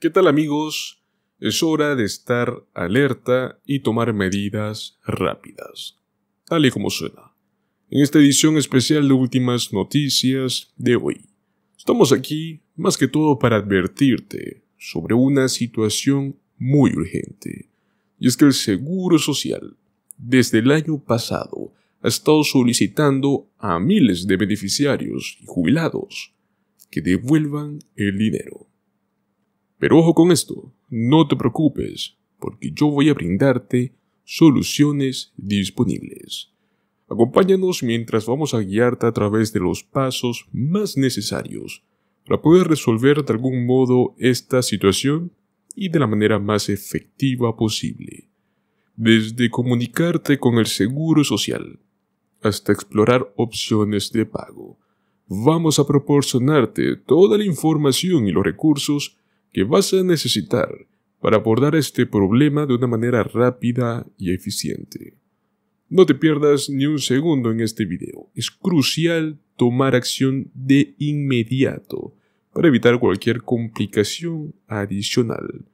¿Qué tal amigos? Es hora de estar alerta y tomar medidas rápidas. Tal y como suena. En esta edición especial de Últimas Noticias de hoy. Estamos aquí más que todo para advertirte sobre una situación muy urgente. Y es que el Seguro Social, desde el año pasado, ha estado solicitando a miles de beneficiarios y jubilados que devuelvan el dinero pero ojo con esto, no te preocupes, porque yo voy a brindarte soluciones disponibles. Acompáñanos mientras vamos a guiarte a través de los pasos más necesarios para poder resolver de algún modo esta situación y de la manera más efectiva posible. Desde comunicarte con el Seguro Social hasta explorar opciones de pago, vamos a proporcionarte toda la información y los recursos que vas a necesitar para abordar este problema de una manera rápida y eficiente. No te pierdas ni un segundo en este video. Es crucial tomar acción de inmediato para evitar cualquier complicación adicional.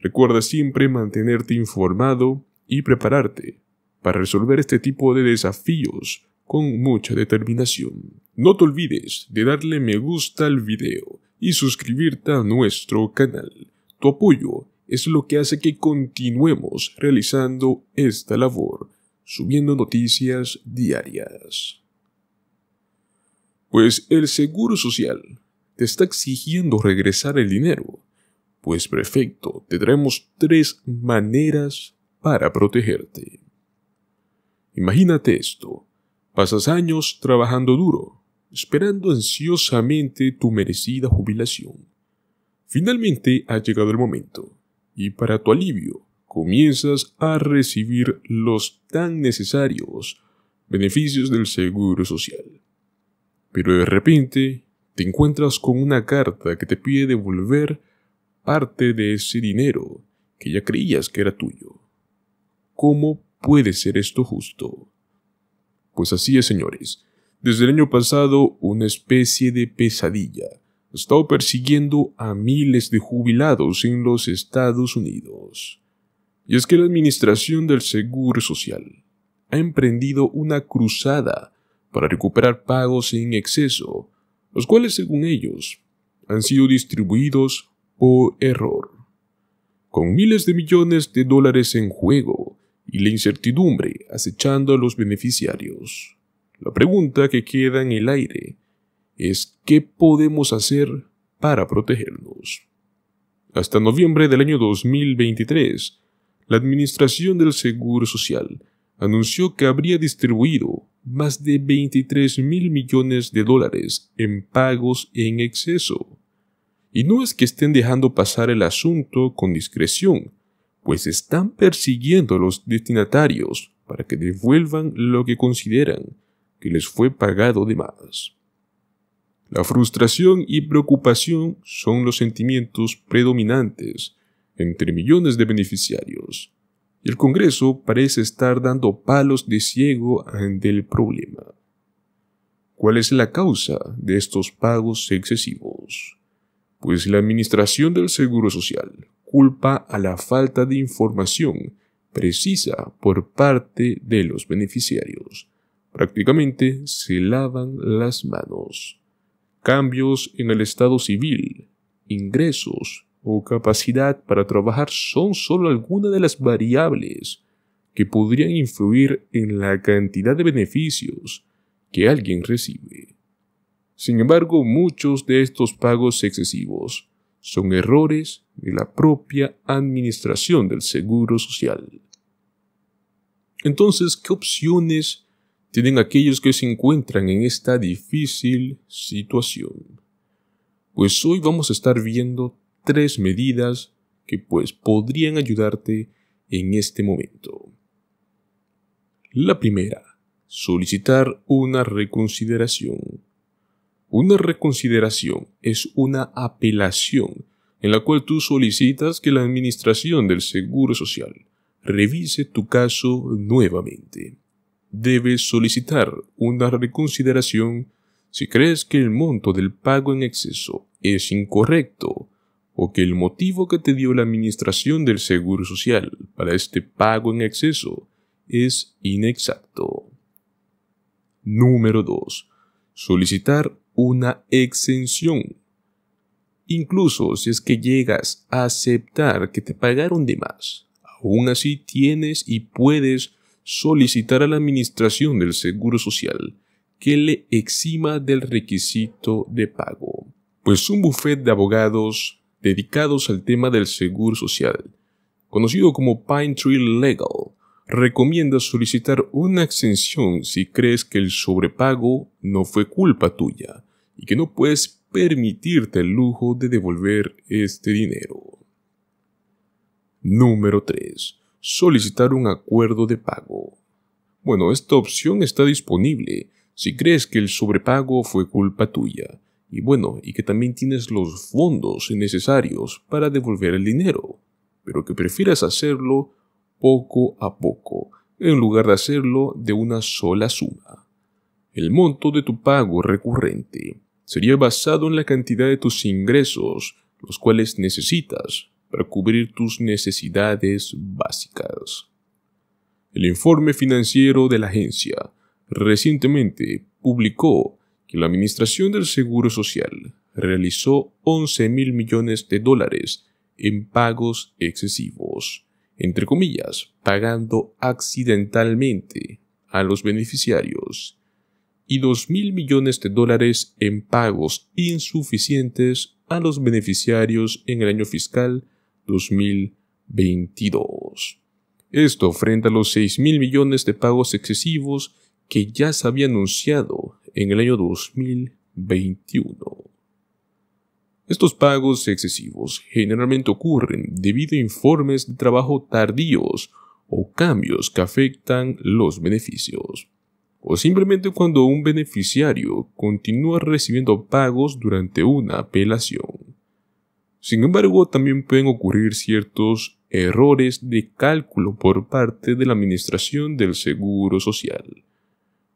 Recuerda siempre mantenerte informado y prepararte para resolver este tipo de desafíos con mucha determinación. No te olvides de darle me gusta al video y suscribirte a nuestro canal. Tu apoyo es lo que hace que continuemos realizando esta labor, subiendo noticias diarias. Pues el Seguro Social te está exigiendo regresar el dinero. Pues perfecto, te traemos tres maneras para protegerte. Imagínate esto. Pasas años trabajando duro, esperando ansiosamente tu merecida jubilación. Finalmente ha llegado el momento, y para tu alivio, comienzas a recibir los tan necesarios beneficios del Seguro Social. Pero de repente te encuentras con una carta que te pide devolver parte de ese dinero que ya creías que era tuyo. ¿Cómo puede ser esto justo? Pues así es, señores. Desde el año pasado, una especie de pesadilla ha estado persiguiendo a miles de jubilados en los Estados Unidos. Y es que la Administración del Seguro Social ha emprendido una cruzada para recuperar pagos en exceso, los cuales, según ellos, han sido distribuidos por error. Con miles de millones de dólares en juego y la incertidumbre acechando a los beneficiarios. La pregunta que queda en el aire es qué podemos hacer para protegernos. Hasta noviembre del año 2023, la Administración del Seguro Social anunció que habría distribuido más de 23 mil millones de dólares en pagos en exceso. Y no es que estén dejando pasar el asunto con discreción, pues están persiguiendo a los destinatarios para que devuelvan lo que consideran que les fue pagado de más. La frustración y preocupación son los sentimientos predominantes entre millones de beneficiarios, y el Congreso parece estar dando palos de ciego ante el problema. ¿Cuál es la causa de estos pagos excesivos? Pues la Administración del Seguro Social culpa a la falta de información precisa por parte de los beneficiarios prácticamente se lavan las manos. Cambios en el estado civil, ingresos o capacidad para trabajar son solo algunas de las variables que podrían influir en la cantidad de beneficios que alguien recibe. Sin embargo, muchos de estos pagos excesivos son errores de la propia administración del Seguro Social. Entonces, ¿qué opciones tienen aquellos que se encuentran en esta difícil situación. Pues hoy vamos a estar viendo tres medidas que pues podrían ayudarte en este momento. La primera, solicitar una reconsideración. Una reconsideración es una apelación en la cual tú solicitas que la Administración del Seguro Social revise tu caso nuevamente debes solicitar una reconsideración si crees que el monto del pago en exceso es incorrecto o que el motivo que te dio la Administración del Seguro Social para este pago en exceso es inexacto. Número 2. Solicitar una exención. Incluso si es que llegas a aceptar que te pagaron de más, aún así tienes y puedes solicitar a la Administración del Seguro Social que le exima del requisito de pago, pues un bufete de abogados dedicados al tema del seguro social, conocido como Pine Tree Legal, recomienda solicitar una exención si crees que el sobrepago no fue culpa tuya y que no puedes permitirte el lujo de devolver este dinero. Número 3 solicitar un acuerdo de pago. Bueno, esta opción está disponible si crees que el sobrepago fue culpa tuya y bueno, y que también tienes los fondos necesarios para devolver el dinero, pero que prefieras hacerlo poco a poco, en lugar de hacerlo de una sola suma. El monto de tu pago recurrente sería basado en la cantidad de tus ingresos, los cuales necesitas cubrir tus necesidades básicas. El informe financiero de la agencia recientemente publicó que la Administración del Seguro Social realizó 11 mil millones de dólares en pagos excesivos, entre comillas, pagando accidentalmente a los beneficiarios, y 2 mil millones de dólares en pagos insuficientes a los beneficiarios en el año fiscal 2022. Esto frente a los 6 mil millones de pagos excesivos que ya se había anunciado en el año 2021. Estos pagos excesivos generalmente ocurren debido a informes de trabajo tardíos o cambios que afectan los beneficios, o simplemente cuando un beneficiario continúa recibiendo pagos durante una apelación. Sin embargo, también pueden ocurrir ciertos errores de cálculo por parte de la Administración del Seguro Social.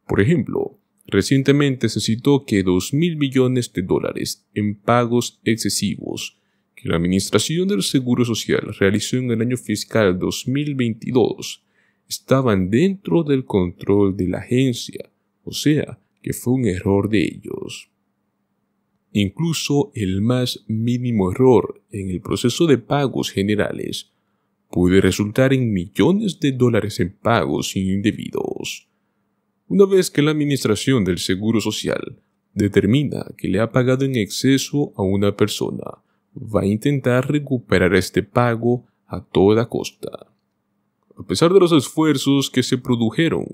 Por ejemplo, recientemente se citó que 2.000 millones de dólares en pagos excesivos que la Administración del Seguro Social realizó en el año fiscal 2022 estaban dentro del control de la agencia, o sea, que fue un error de ellos. Incluso el más mínimo error en el proceso de pagos generales puede resultar en millones de dólares en pagos indebidos. Una vez que la Administración del Seguro Social determina que le ha pagado en exceso a una persona, va a intentar recuperar este pago a toda costa. A pesar de los esfuerzos que se produjeron,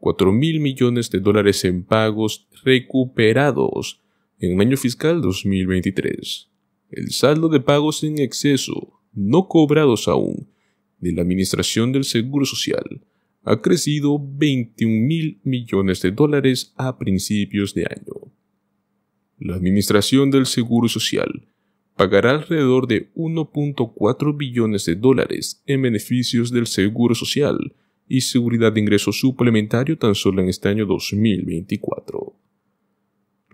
4 mil millones de dólares en pagos recuperados en el año fiscal 2023, el saldo de pagos en exceso, no cobrados aún, de la Administración del Seguro Social ha crecido 21 mil millones de dólares a principios de año. La Administración del Seguro Social pagará alrededor de 1.4 billones de dólares en beneficios del Seguro Social y Seguridad de Ingreso Suplementario tan solo en este año 2024.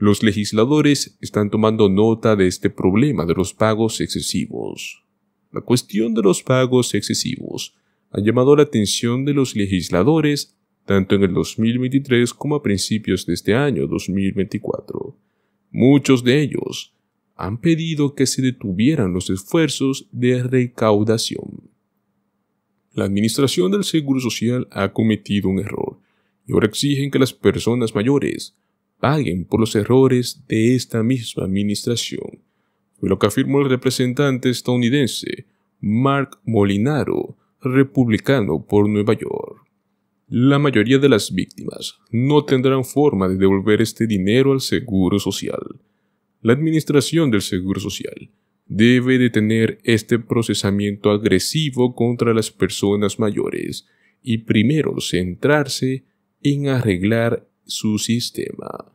Los legisladores están tomando nota de este problema de los pagos excesivos. La cuestión de los pagos excesivos ha llamado la atención de los legisladores tanto en el 2023 como a principios de este año 2024. Muchos de ellos han pedido que se detuvieran los esfuerzos de recaudación. La Administración del Seguro Social ha cometido un error y ahora exigen que las personas mayores paguen por los errores de esta misma administración. Fue lo que afirmó el representante estadounidense Mark Molinaro, republicano por Nueva York. La mayoría de las víctimas no tendrán forma de devolver este dinero al Seguro Social. La Administración del Seguro Social debe detener este procesamiento agresivo contra las personas mayores y primero centrarse en arreglar su sistema.